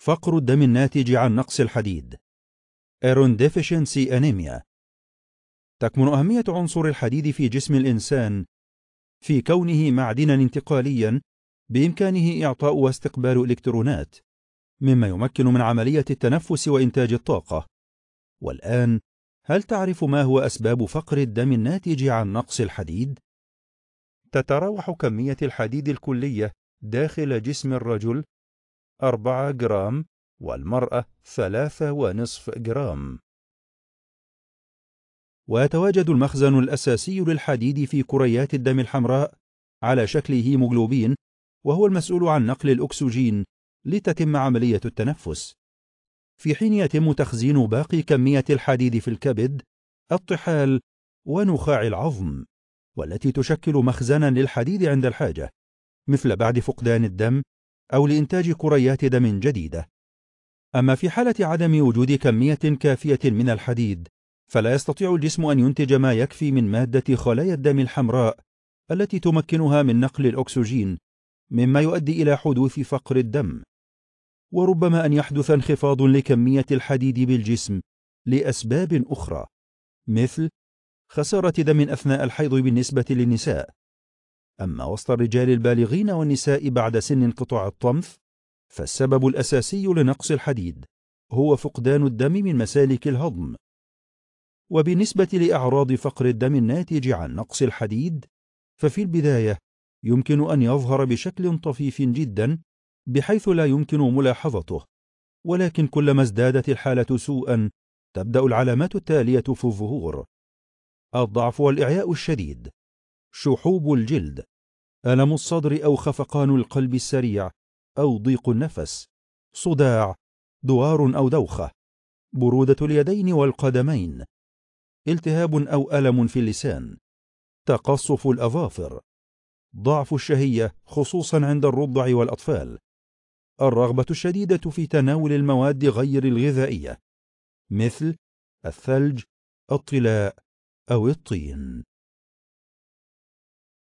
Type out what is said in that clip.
فقر الدم الناتج عن نقص الحديد Iron Deficiency Anemia تكمن أهمية عنصر الحديد في جسم الإنسان في كونه معدنا انتقاليا بإمكانه إعطاء واستقبال إلكترونات مما يمكن من عملية التنفس وإنتاج الطاقة والآن هل تعرف ما هو أسباب فقر الدم الناتج عن نقص الحديد؟ تتراوح كمية الحديد الكلية داخل جسم الرجل 4 جرام والمرأة 3.5 جرام ويتواجد المخزن الأساسي للحديد في كريات الدم الحمراء على شكل هيموغلوبين وهو المسؤول عن نقل الأكسجين لتتم عملية التنفس في حين يتم تخزين باقي كمية الحديد في الكبد الطحال ونخاع العظم والتي تشكل مخزنا للحديد عند الحاجة مثل بعد فقدان الدم أو لإنتاج كريات دم جديدة أما في حالة عدم وجود كمية كافية من الحديد فلا يستطيع الجسم أن ينتج ما يكفي من مادة خلايا الدم الحمراء التي تمكنها من نقل الأكسجين مما يؤدي إلى حدوث فقر الدم وربما أن يحدث انخفاض لكمية الحديد بالجسم لأسباب أخرى مثل خسارة دم أثناء الحيض بالنسبة للنساء أما وسط الرجال البالغين والنساء بعد سن انقطاع الطمث فالسبب الأساسي لنقص الحديد هو فقدان الدم من مسالك الهضم وبالنسبة لأعراض فقر الدم الناتج عن نقص الحديد ففي البداية يمكن أن يظهر بشكل طفيف جدا بحيث لا يمكن ملاحظته ولكن كلما ازدادت الحالة سوءا تبدأ العلامات التالية في الظهور الضعف والإعياء الشديد شحوب الجلد الم الصدر او خفقان القلب السريع او ضيق النفس صداع دوار او دوخه بروده اليدين والقدمين التهاب او الم في اللسان تقصف الاظافر ضعف الشهيه خصوصا عند الرضع والاطفال الرغبه الشديده في تناول المواد غير الغذائيه مثل الثلج الطلاء او الطين